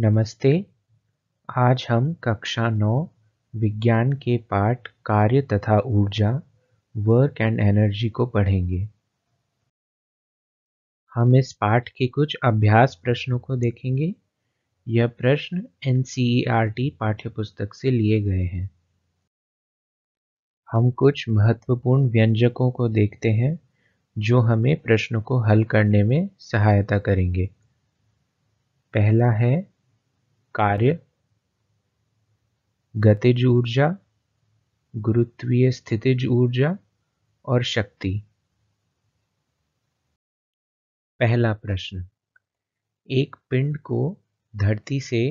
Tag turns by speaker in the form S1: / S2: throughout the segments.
S1: नमस्ते आज हम कक्षा नौ विज्ञान के पाठ कार्य तथा ऊर्जा वर्क एंड एनर्जी को पढ़ेंगे हम इस पाठ के कुछ अभ्यास प्रश्नों को देखेंगे यह प्रश्न एन e पाठ्य पुस्तक से लिए गए हैं हम कुछ महत्वपूर्ण व्यंजकों को देखते हैं जो हमें प्रश्नों को हल करने में सहायता करेंगे पहला है कार्य गतिज ऊर्जा गुरुत्वीय स्थितिज ऊर्जा और शक्ति पहला प्रश्न एक पिंड को धरती से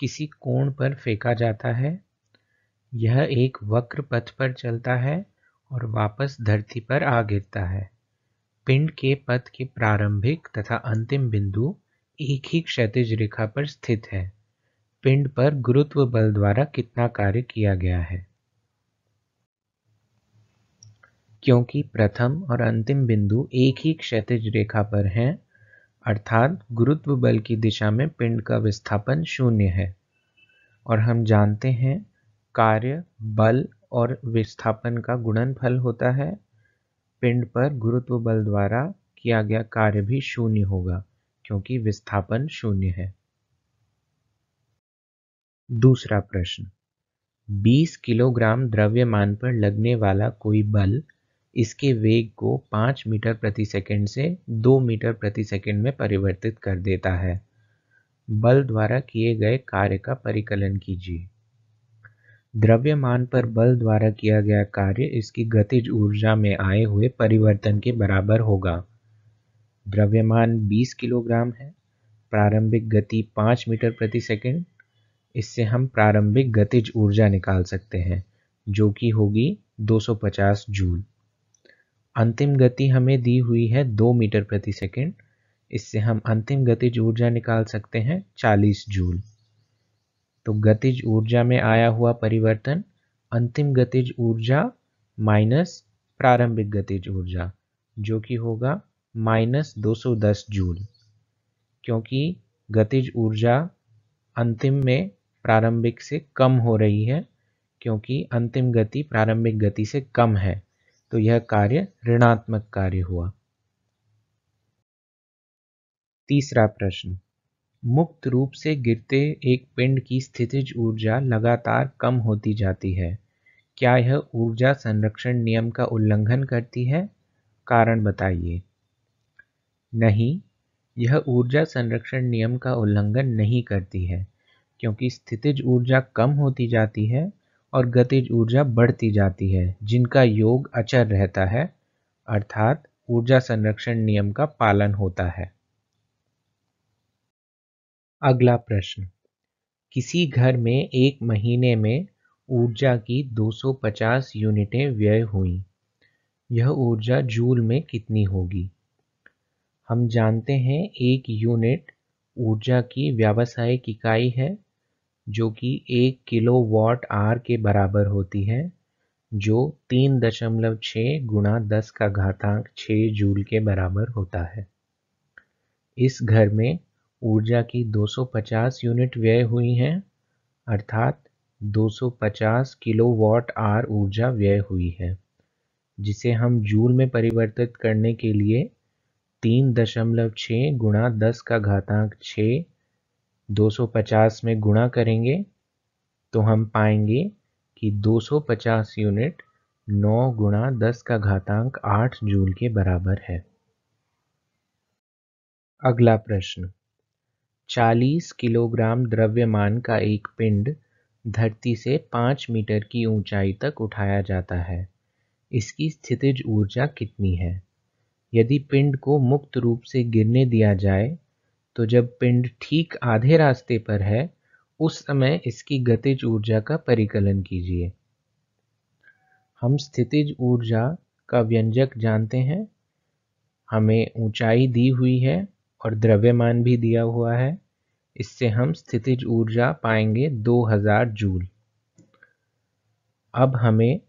S1: किसी कोण पर फेंका जाता है यह एक वक्र पथ पर चलता है और वापस धरती पर आ गिरता है पिंड के पथ के प्रारंभिक तथा अंतिम बिंदु एक ही क्षतिज रेखा पर स्थित है पिंड पर गुरुत्व बल द्वारा कितना कार्य किया गया है क्योंकि प्रथम और अंतिम बिंदु एक ही क्षतिज रेखा पर हैं अर्थात गुरुत्व बल की दिशा में पिंड का विस्थापन शून्य है और हम जानते हैं कार्य बल और विस्थापन का गुणनफल होता है पिंड पर गुरुत्व बल द्वारा किया गया कार्य भी शून्य होगा क्योंकि विस्थापन शून्य है दूसरा प्रश्न: बीस किलोग्राम द्रव्यमान पर लगने वाला कोई बल इसके वेग को पाँच मीटर प्रति सेकंड से दो मीटर प्रति सेकंड में परिवर्तित कर देता है बल द्वारा किए गए कार्य का परिकलन कीजिए द्रव्यमान पर बल द्वारा किया गया कार्य इसकी गतिज ऊर्जा में आए हुए परिवर्तन के बराबर होगा द्रव्यमान 20 किलोग्राम है प्रारंभिक गति 5 मीटर प्रति सेकंड इससे हम प्रारंभिक गतिज ऊर्जा निकाल सकते हैं जो कि होगी 250 जूल अंतिम गति हमें दी हुई है 2 मीटर प्रति सेकंड इससे हम अंतिम गतिज ऊर्जा निकाल सकते हैं 40 जूल तो गतिज ऊर्जा में आया हुआ परिवर्तन अंतिम गतिज ऊर्जा माइनस प्रारंभिक गतिज ऊर्जा जो कि होगा माइनस 210 जूल क्योंकि गतिज ऊर्जा अंतिम में प्रारंभिक से कम हो रही है क्योंकि अंतिम गति प्रारंभिक गति से कम है तो यह कार्य ऋणात्मक कार्य हुआ तीसरा प्रश्न मुक्त रूप से गिरते एक पिंड की स्थितिज ऊर्जा लगातार कम होती जाती है क्या यह ऊर्जा संरक्षण नियम का उल्लंघन करती है कारण बताइए नहीं यह ऊर्जा संरक्षण नियम का उल्लंघन नहीं करती है क्योंकि स्थितिज ऊर्जा कम होती जाती है और गतिज ऊर्जा बढ़ती जाती है जिनका योग अचर रहता है अर्थात ऊर्जा संरक्षण नियम का पालन होता है अगला प्रश्न किसी घर में एक महीने में ऊर्जा की 250 यूनिटें व्यय हुई यह ऊर्जा जूल में कितनी होगी हम जानते हैं एक यूनिट ऊर्जा की व्यावसायिक इकाई है जो कि एक किलो वॉट आर के बराबर होती है जो तीन दशमलव छः गुणा दस का घातांक छः जूल के बराबर होता है इस घर में ऊर्जा की 250 यूनिट व्यय हुई हैं अर्थात 250 किलो वॉट आर ऊर्जा व्यय हुई है जिसे हम जूल में परिवर्तित करने के लिए तीन दशमलव छः गुणा दस का घातांक छः 250 में गुणा करेंगे तो हम पाएंगे कि 250 यूनिट 9 गुणा दस का घातांक 8 जूल के बराबर है अगला प्रश्न 40 किलोग्राम द्रव्यमान का एक पिंड धरती से 5 मीटर की ऊंचाई तक उठाया जाता है इसकी स्थितिज ऊर्जा कितनी है यदि पिंड को मुक्त रूप से गिरने दिया जाए तो जब पिंड ठीक आधे रास्ते पर है उस समय इसकी गतिज ऊर्जा का परिकलन कीजिए हम स्थितिज ऊर्जा का व्यंजक जानते हैं हमें ऊंचाई दी हुई है और द्रव्यमान भी दिया हुआ है इससे हम स्थितिज ऊर्जा पाएंगे 2000 जूल अब हमें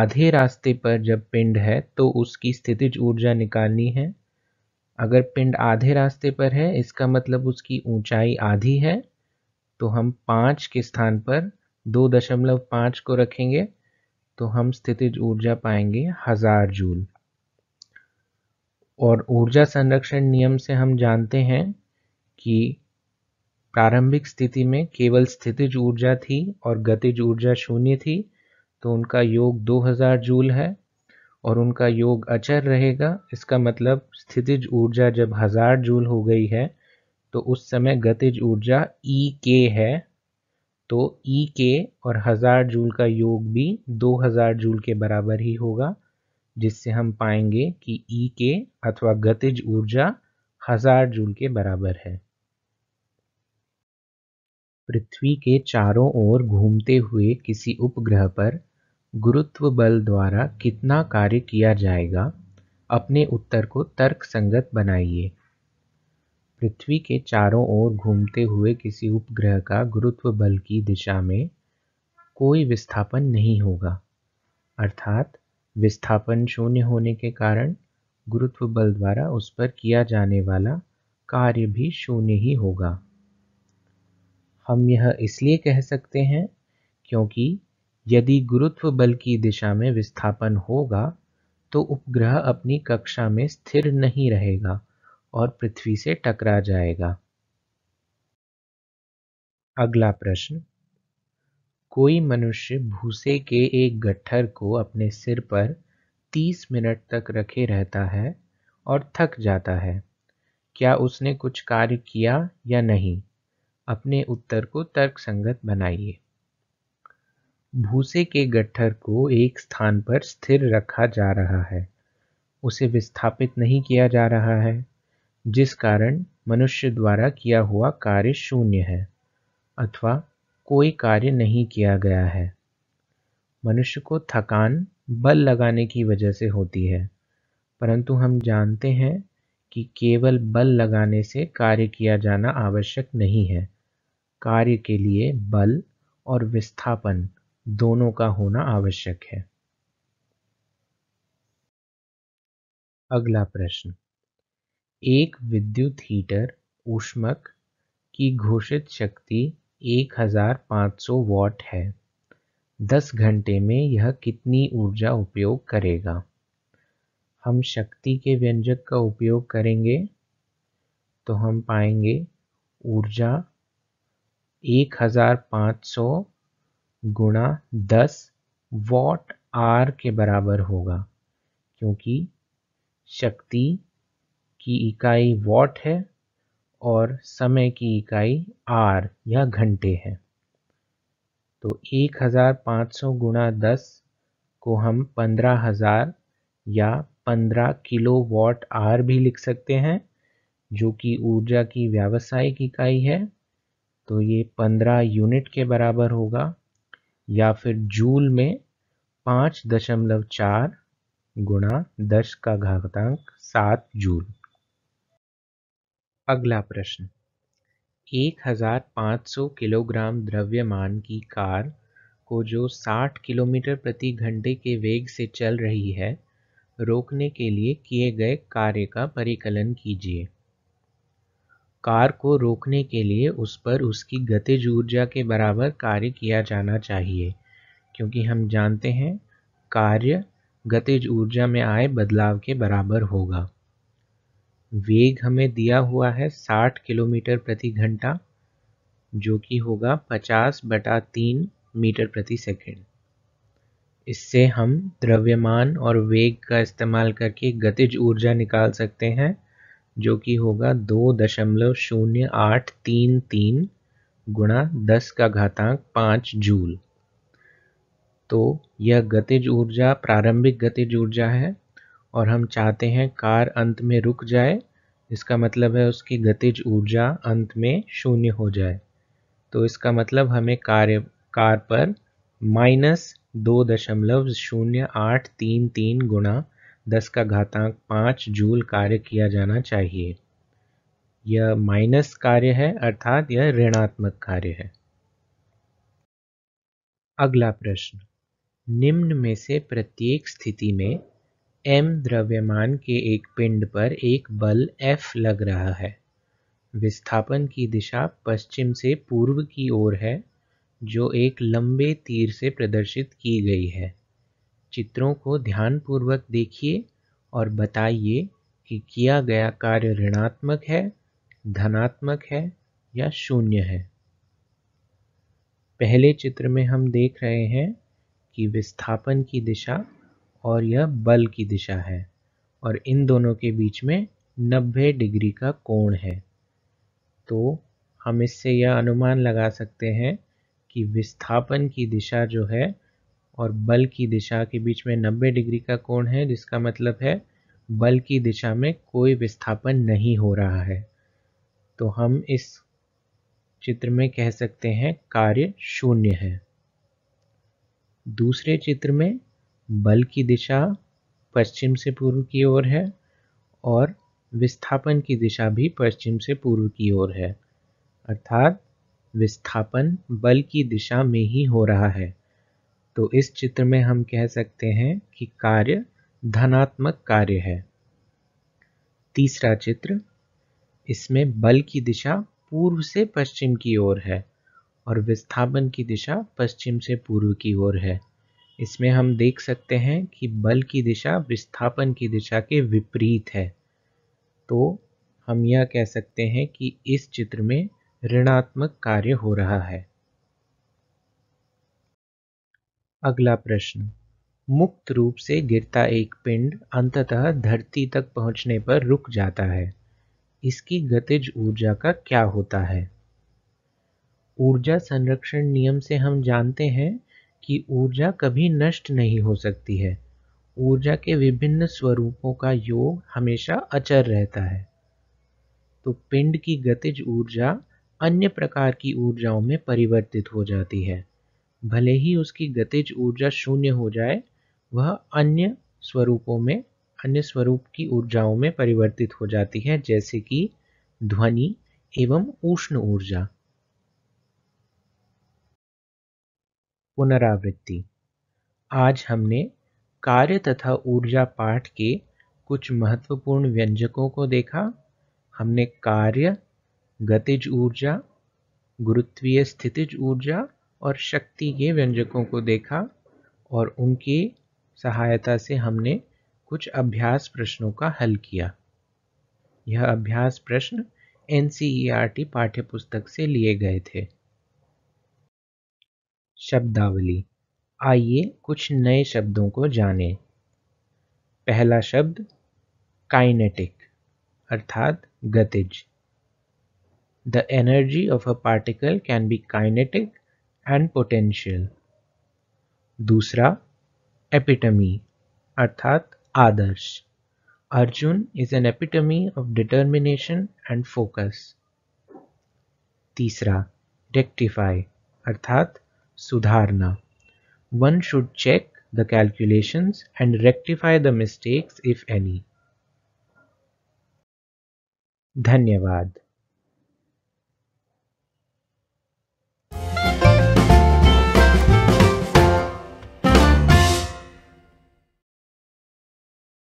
S1: आधे रास्ते पर जब पिंड है तो उसकी स्थितिज ऊर्जा निकालनी है अगर पिंड आधे रास्ते पर है इसका मतलब उसकी ऊंचाई आधी है तो हम पाँच के स्थान पर दो दशमलव पाँच को रखेंगे तो हम स्थितिज ऊर्जा पाएंगे हज़ार जूल और ऊर्जा संरक्षण नियम से हम जानते हैं कि प्रारंभिक स्थिति में केवल स्थितिज ऊर्जा थी और गतिज ऊर्जा शून्य थी तो उनका योग 2000 जूल है और उनका योग अचर रहेगा इसका मतलब स्थितिज ऊर्जा जब हज़ार जूल हो गई है तो उस समय गतिज ऊर्जा ई e के है तो ई e के और हज़ार जूल का योग भी दो हजार जूल के बराबर ही होगा जिससे हम पाएंगे कि ई e के अथवा गतिज ऊर्जा हज़ार जूल के बराबर है पृथ्वी के चारों ओर घूमते हुए किसी उपग्रह पर गुरुत्व बल द्वारा कितना कार्य किया जाएगा अपने उत्तर को तर्कसंगत बनाइए पृथ्वी के चारों ओर घूमते हुए किसी उपग्रह का गुरुत्व बल की दिशा में कोई विस्थापन नहीं होगा अर्थात विस्थापन शून्य होने के कारण गुरुत्व बल द्वारा उस पर किया जाने वाला कार्य भी शून्य ही होगा हम यह इसलिए कह सकते हैं क्योंकि यदि गुरुत्व बल की दिशा में विस्थापन होगा तो उपग्रह अपनी कक्षा में स्थिर नहीं रहेगा और पृथ्वी से टकरा जाएगा अगला प्रश्न कोई मनुष्य भूसे के एक गट्ठर को अपने सिर पर 30 मिनट तक रखे रहता है और थक जाता है क्या उसने कुछ कार्य किया या नहीं अपने उत्तर को तर्कसंगत बनाइए भूसे के गट्ठर को एक स्थान पर स्थिर रखा जा रहा है उसे विस्थापित नहीं किया जा रहा है जिस कारण मनुष्य द्वारा किया हुआ कार्य शून्य है अथवा कोई कार्य नहीं किया गया है मनुष्य को थकान बल लगाने की वजह से होती है परंतु हम जानते हैं कि केवल बल लगाने से कार्य किया जाना आवश्यक नहीं है कार्य के लिए बल और विस्थापन दोनों का होना आवश्यक है अगला प्रश्न एक विद्युत हीटर ऊष्मक की घोषित शक्ति 1500 वॉट है 10 घंटे में यह कितनी ऊर्जा उपयोग करेगा हम शक्ति के व्यंजक का उपयोग करेंगे तो हम पाएंगे ऊर्जा 1500 गुणा दस वॉट आर के बराबर होगा क्योंकि शक्ति की इकाई वॉट है और समय की इकाई आर या घंटे है तो 1500 गुणा दस को हम 15000 या 15 किलो वॉट आर भी लिख सकते हैं जो कि ऊर्जा की व्यावसायिक इकाई है तो ये 15 यूनिट के बराबर होगा या फिर जूल में पाँच दशमलव चार गुणा दस का घातांक सात जूल अगला प्रश्न 1500 किलोग्राम द्रव्यमान की कार को जो 60 किलोमीटर प्रति घंटे के वेग से चल रही है रोकने के लिए किए गए कार्य का परिकलन कीजिए कार को रोकने के लिए उस पर उसकी गतिज ऊर्जा के बराबर कार्य किया जाना चाहिए क्योंकि हम जानते हैं कार्य गतिज ऊर्जा में आए बदलाव के बराबर होगा वेग हमें दिया हुआ है 60 किलोमीटर प्रति घंटा जो कि होगा 50 बटा तीन मीटर प्रति सेकेंड इससे हम द्रव्यमान और वेग का इस्तेमाल करके गतिज ऊर्जा निकाल सकते हैं जो कि होगा दो दशमलव शून्य आठ तीन तीन गुणा दस का घातांक पाँच जूल तो यह गतिज ऊर्जा प्रारंभिक गतिज ऊर्जा है और हम चाहते हैं कार अंत में रुक जाए इसका मतलब है उसकी गतिज ऊर्जा अंत में शून्य हो जाए तो इसका मतलब हमें कार्य कार पर माइनस दो दशमलव शून्य आठ तीन तीन गुणा दस का घातांक पाँच जूल कार्य किया जाना चाहिए यह माइनस कार्य है अर्थात यह ऋणात्मक कार्य है अगला प्रश्न निम्न में से प्रत्येक स्थिति में m द्रव्यमान के एक पिंड पर एक बल F लग रहा है विस्थापन की दिशा पश्चिम से पूर्व की ओर है जो एक लंबे तीर से प्रदर्शित की गई है चित्रों को ध्यानपूर्वक देखिए और बताइए कि किया गया कार्य ऋणात्मक है धनात्मक है या शून्य है पहले चित्र में हम देख रहे हैं कि विस्थापन की दिशा और यह बल की दिशा है और इन दोनों के बीच में 90 डिग्री का कोण है तो हम इससे यह अनुमान लगा सकते हैं कि विस्थापन की दिशा जो है और बल की दिशा के बीच में 90 डिग्री का कोण है जिसका मतलब है बल की दिशा में कोई विस्थापन नहीं हो रहा है तो हम इस चित्र में कह सकते हैं कार्य शून्य है दूसरे चित्र में बल की दिशा पश्चिम से पूर्व की ओर है और विस्थापन की दिशा भी पश्चिम से पूर्व की ओर है अर्थात विस्थापन बल की दिशा में ही हो रहा है तो इस चित्र में हम कह सकते हैं कि कार्य धनात्मक कार्य है तीसरा चित्र इसमें बल की दिशा पूर्व से पश्चिम की ओर है और विस्थापन की दिशा पश्चिम से पूर्व की ओर है इसमें हम देख सकते हैं कि बल की दिशा विस्थापन की दिशा के विपरीत है तो हम यह कह सकते हैं कि इस चित्र में ऋणात्मक कार्य हो रहा है अगला प्रश्न मुक्त रूप से गिरता एक पिंड अंततः धरती तक पहुंचने पर रुक जाता है इसकी गतिज ऊर्जा का क्या होता है ऊर्जा संरक्षण नियम से हम जानते हैं कि ऊर्जा कभी नष्ट नहीं हो सकती है ऊर्जा के विभिन्न स्वरूपों का योग हमेशा अचर रहता है तो पिंड की गतिज ऊर्जा अन्य प्रकार की ऊर्जाओं में परिवर्तित हो जाती है भले ही उसकी गतिज ऊर्जा शून्य हो जाए वह अन्य स्वरूपों में अन्य स्वरूप की ऊर्जाओं में परिवर्तित हो जाती है जैसे कि ध्वनि एवं उष्ण ऊर्जा पुनरावृत्ति आज हमने कार्य तथा ऊर्जा पाठ के कुछ महत्वपूर्ण व्यंजकों को देखा हमने कार्य गतिज ऊर्जा गुरुत्वीय स्थितिज ऊर्जा और शक्ति के व्यंजकों को देखा और उनकी सहायता से हमने कुछ अभ्यास प्रश्नों का हल किया यह अभ्यास प्रश्न एन e पाठ्यपुस्तक से लिए गए थे शब्दावली आइए कुछ नए शब्दों को जानें। पहला शब्द काइनेटिक अर्थात गतिज the energy of a particle can be kinetic and potential दूसरा एपिटमी अर्थात आदर्श Arjun is an epitome of determination and focus तीसरा रेक्टिफाई अर्थात सुधारना one should check the calculations and rectify the mistakes if any धन्यवाद